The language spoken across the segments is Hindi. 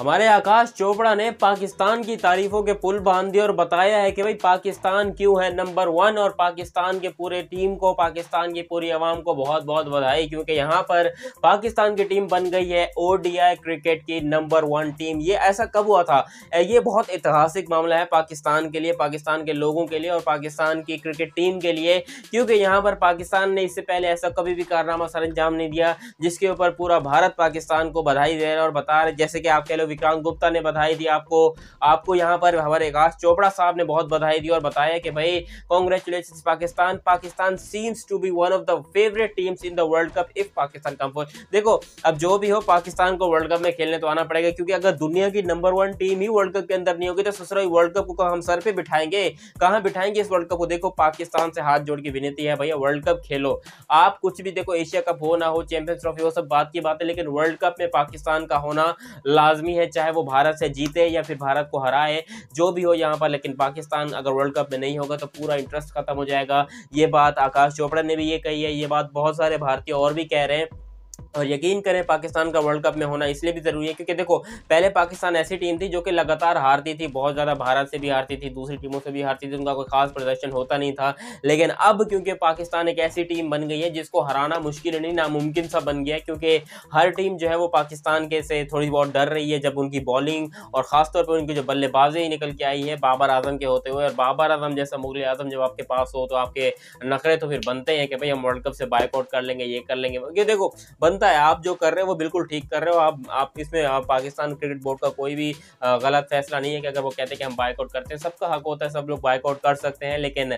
हमारे आकाश चोपड़ा ने पाकिस्तान की तारीफों के पुल बांध दिए और बताया है कि भाई पाकिस्तान क्यों है नंबर वन और पाकिस्तान के पूरे टीम को पाकिस्तान की पूरी आवाम को बहुत बहुत बधाई क्योंकि यहाँ पर पाकिस्तान की टीम बन गई है ओडीआई क्रिकेट की नंबर वन टीम ये ऐसा कब हुआ था ये बहुत ऐतिहासिक मामला है पाकिस्तान के लिए पाकिस्तान के लोगों के लिए और पाकिस्तान की क्रिकेट टीम के लिए क्योंकि यहाँ पर पाकिस्तान ने इससे पहले ऐसा कभी भी कारनामा सर अंजाम नहीं दिया जिसके ऊपर पूरा भारत पाकिस्तान को बधाई दे रहा है और बता रहे जैसे कि आप कह हो विक्रांत गुप्ता ने बधाई दी आपको आपको यहाँ पर हमारे आकाश चोपड़ा साहब ने बहुत बधाई दी और बताया कि भाई congratulation Pakistan Pakistan seems to be one of the favourite teams in the World Cup if Pakistan come देखो अब जो भी हो पाकिस्तान को वर्ल्ड कप में खेलने तो आना पड़ेगा क्योंकि अगर दुनिया की नंबर वन टीम ही वर्ल्ड कप के अंदर नहीं होगी तो ससुराल वर्ल्ड कप को हम सर पर बिठाएंगे कहाँ बिठाएंगे इस वर्ल्ड कप को देखो पाकिस्तान से हाथ जोड़ के विनती है भैया वर्ल्ड कप खेलो आप कुछ भी देखो एशिया कप हो ना हो चैंपियंस ट्रॉफी हो सब बात की बात है लेकिन वर्ल्ड कप में पाकिस्तान का होना लाजमी ही है चाहे वो भारत से जीते या फिर भारत को हराए जो भी हो यहाँ पर लेकिन पाकिस्तान अगर वर्ल्ड कप में नहीं होगा तो पूरा इंटरेस्ट खत्म हो जाएगा ये बात आकाश चोपड़ा ने भी ये कही है ये बात बहुत सारे भारतीय और भी कह रहे हैं और यकीन करें पाकिस्तान का वर्ल्ड कप में होना इसलिए भी ज़रूरी है क्योंकि देखो पहले पाकिस्तान ऐसी टीम थी जो कि लगातार हारती थी बहुत ज़्यादा भारत से भी हारती थी दूसरी टीमों से भी हारती थी उनका कोई खास प्रदर्शन होता नहीं था लेकिन अब क्योंकि पाकिस्तान एक ऐसी टीम बन गई है जिसको हराना मुश्किल नहीं नामुमकिन सा बन गया है क्योंकि हर टीम जो है वो पाकिस्तान के से थोड़ी बहुत डर रही है जब उनकी बॉलिंग और ख़ासतौर पर उनकी जो बल्लेबाजी निकल के आई है बाबर आजम के होते हुए और बाबर आजम जैसा मुगल आजम जब आपके पास हो तो आपके नखरे तो फिर बनते हैं कि भाई हम वर्ल्ड कप से बाइकआउट कर लेंगे ये कर लेंगे देखो बनता पता है आप जो कर रहे हो वो बिल्कुल ठीक कर रहे हो आप आप इसमें पाकिस्तान क्रिकेट बोर्ड का कोई भी गलत फैसला नहीं है कि अगर वो कहते हैं कि हम बाइकआउट करते हैं सबका हक होता है सब लोग बाइकआउट कर सकते हैं लेकिन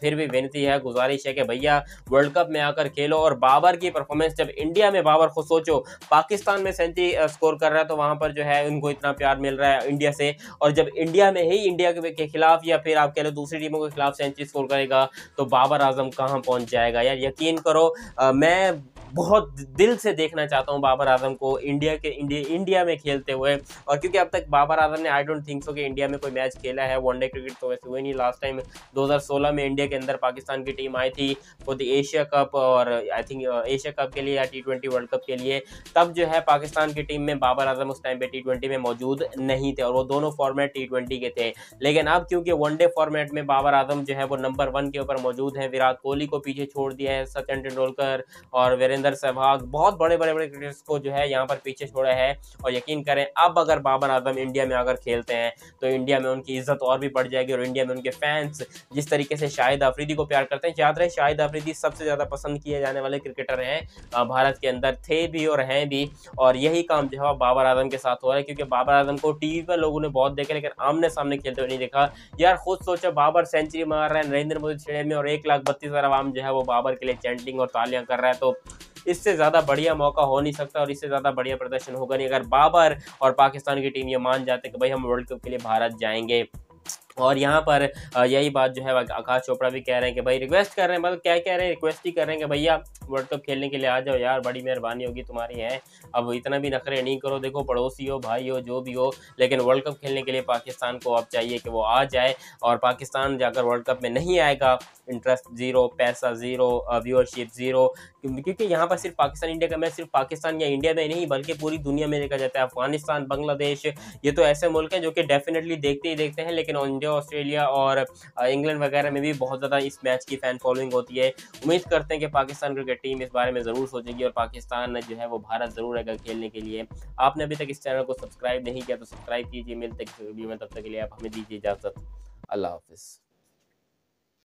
फिर भी विनती है गुजारिश है कि भैया वर्ल्ड कप में आकर खेलो और बाबर की परफॉर्मेंस जब इंडिया में बाबर खुद सोचो पाकिस्तान में सेंचुरी स्कोर कर रहा है तो वहाँ पर जो है उनको इतना प्यार मिल रहा है इंडिया से और जब इंडिया में ही इंडिया के खिलाफ या फिर आप कह लो दूसरी टीमों के खिलाफ सेंचुरी स्कोर करेगा तो बाबर आजम कहाँ पहुँच जाएगा यार यकीन करो मैं बहुत दिल से देखना चाहता हूँ बाबर आजम को इंडिया के इंडिया इंडिया में खेलते हुए और क्योंकि अब तक बाबर आजम ने आई डोंट थिंक सो कि इंडिया में कोई मैच खेला है वनडे क्रिकेट तो वैसे हुए नहीं लास्ट टाइम दो में इंडिया के अंदर पाकिस्तान की टीम आई थी वो द एशिया कप और आई थिंक एशिया कप के लिए या टी वर्ल्ड कप के लिए तब जो है पाकिस्तान की टीम में बाबर आजम उस टाइम पर टी में मौजूद नहीं थे और वो दोनों फॉर्मेट टी के थे लेकिन अब क्योंकि वनडे फॉर्मेट में बाबर आजम जो है वो नंबर वन के ऊपर मौजूद है विराट कोहली को पीछे छोड़ दिया है सचिन तेंदुलकर और वीरेंद्र वीरेंद्र सहवाग बहुत बड़े बड़े बड़े क्रिकेटर्स को जो है यहाँ पर पीछे छोड़ा है और यकीन करें अब अगर बाबर आजम इंडिया में अगर खेलते हैं तो इंडिया में उनकी इज्जत और भी बढ़ जाएगी और इंडिया में उनके फैंस जिस तरीके से शाहिद आफरीदी को प्यार करते हैं याद रहे शाहिद आफरीदी सबसे ज़्यादा पसंद किए जाने वाले क्रिकेटर हैं भारत के अंदर थे भी और हैं भी और यही काम जो है बाबर आजम के साथ हो रहा है क्योंकि बाबर आजम को टी पर लोगों ने बहुत देखा लेकिन आमने सामने खेलते हुए नहीं देखा यार खुद सोचो बाबर सेंचुरी मार रहे हैं नरेंद्र मोदी स्टेडियम में और एक लाख बत्तीस हज़ार आवाम जो है वो बाबर के लिए चैंटिंग और तालियां कर रहा है तो इससे ज़्यादा बढ़िया मौका हो नहीं सकता और इससे ज़्यादा बढ़िया प्रदर्शन होगा नहीं अगर बाबर और पाकिस्तान की टीम ये मान जाते कि भाई हम वर्ल्ड कप के लिए भारत जाएंगे और यहाँ पर यही बात जो है आकाश चोपड़ा भी कह रहे हैं कि भाई रिक्वेस्ट कर रहे हैं मतलब क्या कह रहे हैं रिक्वेस्ट ही कर रहे हैं कि भैया वर्ल्ड कप खेलने के लिए आ जाओ यार बड़ी मेहरबानी होगी तुम्हारी है अब इतना भी नखरे नहीं करो देखो पड़ोसी हो भाई हो जो भी हो लेकिन वर्ल्ड कप खेलने के लिए पाकिस्तान को अब चाहिए कि वो आ जाए और पाकिस्तान जाकर वर्ल्ड कप में नहीं आएगा इंटरेस्ट ज़ीरो पैसा ज़ीरो व्यूअरशिप ज़ीरो क्योंकि यहाँ पर सिर्फ पाकिस्तान इंडिया का मैच सिर्फ पाकिस्तान या इंडिया में नहीं बल्कि पूरी दुनिया में देखा जाता है अफगानिस्तान बांग्लादेश ये तो ऐसे मुल्क हैं जो कि डेफिनेटली देखते ही देखते हैं लेकिन जो ऑस्ट्रेलिया और इंग्लैंड वगैरह में भी बहुत ज़्यादा इस मैच की फ़ैन फॉलोइंग होती है उम्मीद करते हैं कि पाकिस्तान क्रिकेट टीम इस बारे में ज़रूर सोचेगी और पाकिस्तान जो है वो भारत ज़रूर आएगा खेलने के लिए आपने अभी तक इस चैनल को सब्सक्राइब नहीं किया तो सब्सक्राइब कीजिए मिलते तब तक के लिए आप हमें दीजिए इजाज़त अल्लाह हाफिज़